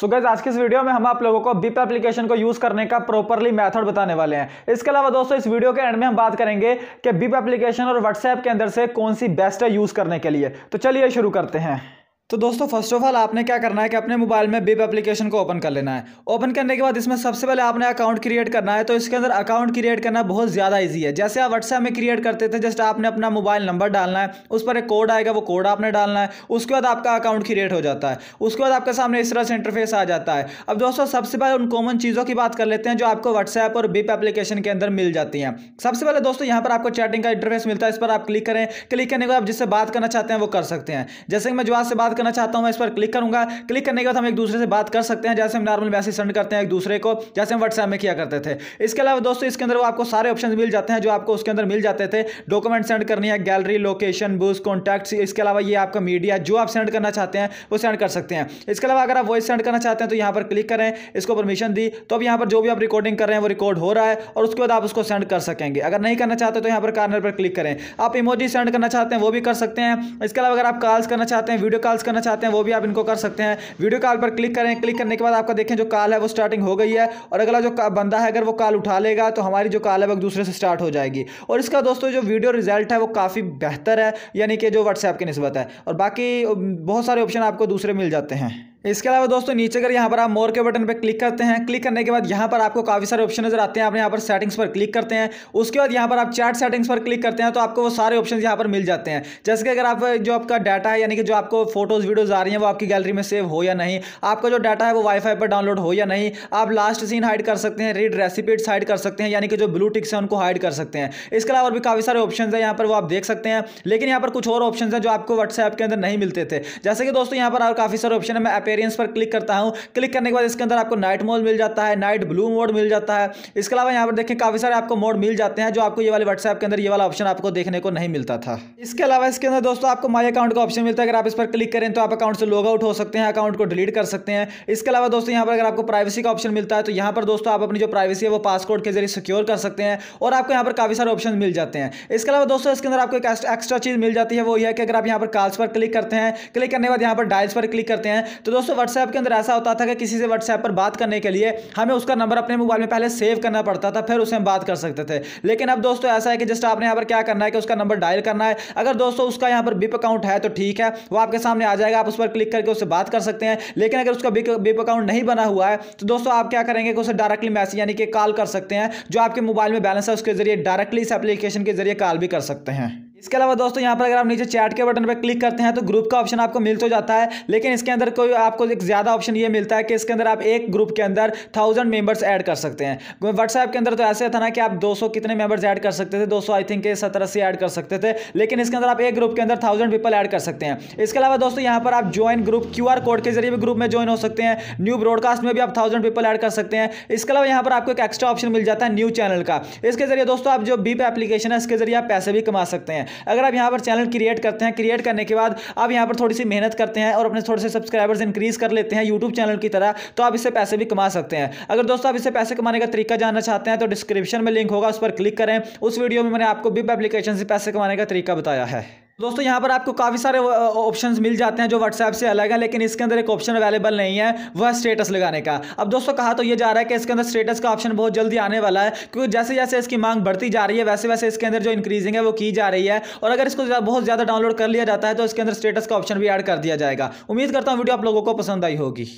सो so gas आज के इस वीडियो में हम आप लोगों को बिप एप्लीकेशन को यूज करने का प्रॉपरली मेथड बताने वाले हैं इसके अलावा दोस्तों इस वीडियो के एंड में हम बात करेंगे कि बिप एप्लीकेशन और व्हाट्सएप के अंदर से कौन सी बेस्ट है यूज करने के लिए तो चलिए शुरू करते हैं तो दोस्तों फर्स्ट ऑफ ऑल आपने क्या करना है कि अपने मोबाइल में बिप एप्लीकेशन को ओपन कर लेना है ओपन करने के बाद इसमें सबसे पहले आपने अकाउंट क्रिएट करना है तो इसके अंदर अकाउंट क्रिएट करना बहुत ज़्यादा इजी है जैसे आप व्हाट्सएप में क्रिएट करते थे जस्ट आपने अपना मोबाइल नंबर डालना है उस पर एक कोड आएगा वो कोड आपने डालना है उसके बाद आपका अकाउंट क्रिएट हो जाता है उसके बाद आपके सामने इस तरह से इंटरफेस आ जाता है अब दोस्तों सबसे पहले उन कॉमन चीज़ों की बात कर लेते हैं जो आपको व्हाट्सएप और बिप एप्लीकेशन के अंदर मिल जाती हैं सबसे पहले दोस्तों यहाँ पर आपको चैटिंग का इंटरफेस मिलता है इस पर आप क्लिक करें क्लिक करने के बाद आप जिससे बात करना चाहते हैं वो कर सकते हैं जैसे कि मैं जो से बात करना चाहता हूँ मैं इस पर क्लिक करूँगा क्लिक करने के बाद हम एक दूसरे से बात कर सकते हैं जैसे हम नॉर्मल मैसेज सेंड करते हैं एक दूसरे को जैसे हम व्हाट्सएप में किया करते थे इसके अलावा दोस्तों इसके अंदर वो आपको सारे ऑप्शन मिल जाते हैं जो आपको उसके अंदर मिल जाते थे डॉक्यूमेंट सेंड करनी है गैलरी लोकेशन बुस कॉन्टैक्ट इसके अलावा ये आपका मीडिया जो आप सेंड करना चाहते हैं वो सेंड कर सकते हैं इसके अलावा अगर आप वॉइस सेंड करना चाहते हैं तो यहाँ पर क्लिक करें इसको परमिशन दी तो अब यहाँ पर जो भी आप रिकॉर्डिंग कर रहे हैं वो रिकॉर्ड हो रहा है और उसके बाद आप उसको सेंड कर सकेंगे अगर नहीं करना चाहते तो यहाँ पर कार्नर पर क्लिक करें आप इमोजी सेंड करना चाहते हैं वो भी कर सकते हैं इसके अलावा अगर आप कॉल्स करना चाहते हैं वीडियो कॉल्स करना चाहते हैं वो भी आप इनको कर सकते हैं वीडियो कॉल पर क्लिक करें क्लिक करने के बाद आपका देखें जो कॉल है वो स्टार्टिंग हो गई है और अगला जो बंदा है अगर वो कॉल उठा लेगा तो हमारी जो कॉल है वो दूसरे से स्टार्ट हो जाएगी और इसका दोस्तों जो वीडियो रिजल्ट है वो काफ़ी बेहतर है यानी कि जो व्हाट्सएप की नस्बत है और बाकी बहुत सारे ऑप्शन आपको दूसरे मिल जाते हैं इसके अलावा दोस्तों नीचे अगर यहाँ पर आप मोर के बटन पर क्लिक करते हैं क्लिक करने के बाद यहाँ पर आपको काफ़ी सारे ऑप्शन नजर आते हैं आप यहाँ पर सेटिंग्स पर क्लिक करते हैं उसके बाद यहाँ पर आप चैट सेटिंग्स पर क्लिक करते हैं तो आपको वो सारे ऑप्शन यहाँ पर मिल जाते हैं जैसे कि अगर आप जो आपका डाटा है यानी कि जो आपको फोटोज़ वीडियोज़ आ रही हैं वो आपकी गैलरी में सेव हो या नहीं आपका जो डाटा है वो वाईफाई पर डाउनलोड हो या नहीं आप लास्ट सीन हाइड कर सकते हैं रीड रेसिपीड्स हाइड कर सकते हैं यानी कि जो ब्लू टिक्स हैं उनको हाइड कर सकते हैं इसके अलावा भी काफ़ी सारे ऑप्शन है यहाँ पर वो आप देख सकते हैं लेकिन यहाँ पर कुछ और ऑप्शन है जो आपको व्हाट्सएप के अंदर नहीं मिलते थे जैसे कि दोस्तों यहाँ पर और काफ़ी सारे ऑप्शन है मैं वेरियंस पर क्लिक करता हूँ क्लिक करने के बाद इसके अंदर आपको नाइट मोड मिल जाता है नाइट ब्लू मोड मिल जाता है इसके अलावा यहाँ पर देखें काफ़ी सारे आपको मोड मिल जाते हैं जो आपको ये वाले व्हाट्सएप के अंदर ये वाला ऑप्शन आपको देखने को नहीं मिलता था इसके अलावा इसके अंदर दोस्तों आपको माई अकाउंट का ऑप्शन मिलता है अगर आप इस पर क्लिक करें तो आप अकाउंट से लॉग आउट हो सकते हैं अकाउंट को डिलीट कर सकते हैं इसके अलावा दोस्तों यहाँ पर अगर आपको प्राइवेसी का ऑप्शन मिलता है तो यहाँ पर दोस्तों आप अपनी जो प्राइवेसी है वो पासकोड के जरिए सिक्योर कर सकते हैं और आपको यहाँ पर काफ़ी सारे ऑप्शन मिल जाते हैं इसके अलावा दोस्तों इसके अंदर आपको एक एक्स्ट्रा चीज़ मिल जाती है वो ये कि अगर आप यहाँ पर कॉल्स पर क्लिक करते हैं क्लिक करने के बाद यहाँ पर डायल्स पर क्लिक करते हैं तो दोस्तों व्हाट्सएप के अंदर ऐसा होता था कि किसी से व्हाट्सएप पर बात करने के लिए हमें उसका नंबर अपने मोबाइल में पहले सेव करना पड़ता था फिर उसे हम बात कर सकते थे लेकिन अब दोस्तों ऐसा है कि जस्ट आपने यहाँ पर क्या करना है कि उसका नंबर डायल करना है अगर दोस्तों उसका यहाँ पर बिप अकाउंट है तो ठीक है वो आपके सामने आ जाएगा आप उस पर क्लिक करके उससे बात कर सकते हैं लेकिन अगर उसका बिप अकाउंट नहीं बना हुआ है तो दोस्तों आप क्या करेंगे कि उसे डायरेक्टली मैसेज यानी कि कॉल कर सकते हैं जो आपके मोबाइल में बैलेंस है उसके जरिए डायरेक्टली इस एप्लीकेशन के जरिए कॉल भी कर सकते हैं इसके अलावा दोस्तों यहाँ पर अगर आप नीचे चैट के बटन पर क्लिक करते हैं तो ग्रुप का ऑप्शन आपको मिल तो जाता है लेकिन इसके अंदर कोई आपको एक ज़्यादा ऑप्शन ये मिलता है कि इसके अंदर आप एक ग्रुप के अंदर थाउजेंड मेंबर्स ऐड कर सकते हैं व्हाट्सएप के अंदर तो ऐसे था ना कि आप 200 कितने मेंबर्स ऐड कर सकते थे दो आई थिंक सत्रह अस्सी ऐड कर सकते थे लेकिन इसके अंदर आप एक ग्रुप के अंदर थाउजेंड पीपल ऐड कर सकते हैं इसके अलावा दोस्तों यहाँ पर आप ज्वाइन ग्रुप क्यू कोड के जरिए भी ग्रुप में ज्वाइन हो सकते हैं न्यू ब्रॉडकास्ट में भी आप थाउजेंड पीपल ऐड कर सकते हैं इसके अलावा यहाँ पर आपको एक एक्स्ट्रा ऑप्शन मिल जाता है न्यू चैनल का इसके जरिए दोस्तों आप जो बीप एप्लीकेशन है इसके जरिए आप पैसे भी कमा सकते हैं हैं अगर आप यहाँ पर चैनल क्रिएट करते हैं क्रिएट करने के बाद आप यहाँ पर थोड़ी सी मेहनत करते हैं और अपने थोड़े से सब्सक्राइबर्स इंक्रीज़ कर लेते हैं यूट्यूब चैनल की तरह तो आप इससे पैसे भी कमा सकते हैं अगर दोस्तों आप इससे पैसे कमाने का तरीका जानना चाहते हैं तो डिस्क्रिप्शन में लिंक होगा उस पर क्लिक करें उस वीडियो में मैंने आपको बिप एप्लीकेशन से पैसे कमाने का तरीका बताया है दोस्तों यहाँ पर आपको काफ़ी सारे ऑप्शंस मिल जाते हैं जो व्हाट्सएप से अलग है लेकिन इसके अंदर एक ऑप्शन अवेलेबल नहीं है वह स्टेटस लगाने का अब दोस्तों कहा तो ये जा रहा है कि इसके अंदर स्टेटस का ऑप्शन बहुत जल्दी आने वाला है क्योंकि जैसे जैसे इसकी मांग बढ़ती जा रही है वैसे वैसे इसके अंदर जो इंक्रीजिंग है वो की जा रही है और अगर इसको बहुत ज़्यादा डाउनलोड कर लिया जाता है तो इसके अंदर स्टेटस का ऑप्शन भी ऐड कर दिया जाएगा उम्मीद करता हूँ वीडियो आप लोगों को पसंद आई होगी